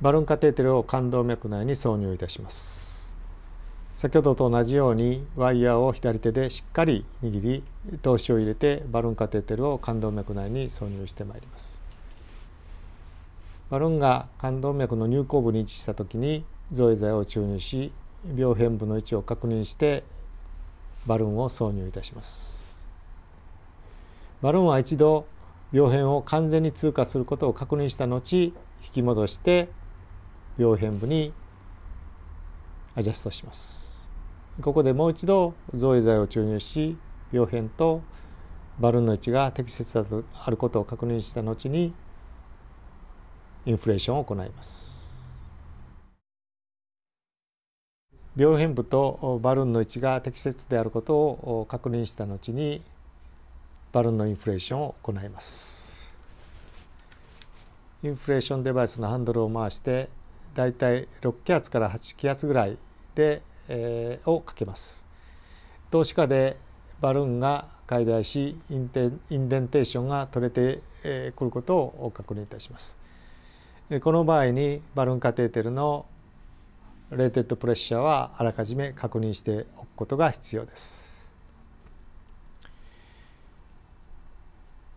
バルーンカテーテルを冠動脈内に挿入いたします先ほどと同じようにワイヤーを左手でしっかり握り投資を入れてバルーンカテーテルを冠動脈内に挿入してまいりますバルーンが冠動脈の入口部に位置した時に造影剤を注入し病変部の位置を確認してバルーンを挿入いたしますバルーンは一度病変を完全に通過することを確認した後引き戻して病変部にアジャストしますここでもう一度造影剤を注入し病変とバルーンの位置が適切であることを確認した後にインフレーションを行います病変部とバルーンの位置が適切であることを確認した後にバルーンのインフレーションを行います。インフレーションデバイスのハンドルを回してだいたい6気圧から8気圧ぐらいで、えー、をかけます。投資家でバルーンが解体しインインデンテーションが取れてくることを確認いたします。この場合にバルーンカテーテルのレーテッドプレッシャーはあらかじめ確認しておくことが必要です。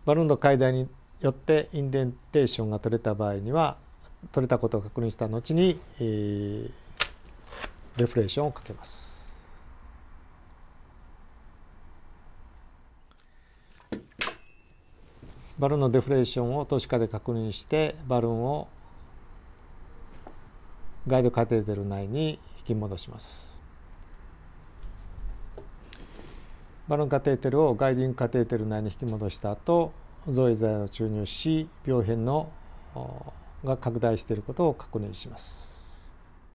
バルーンの解体によってインデンテーションが取れた場合には取れたことを確認した後に、えー、レフレーションをかけます。バルーンのデフレーションを投資家で確認してバルーンをガイドカテーテル内に引き戻します。バロンカテーテルをガイディングカテーテル内に引き戻した後造影剤を注入し病変のが拡大していることを確認します。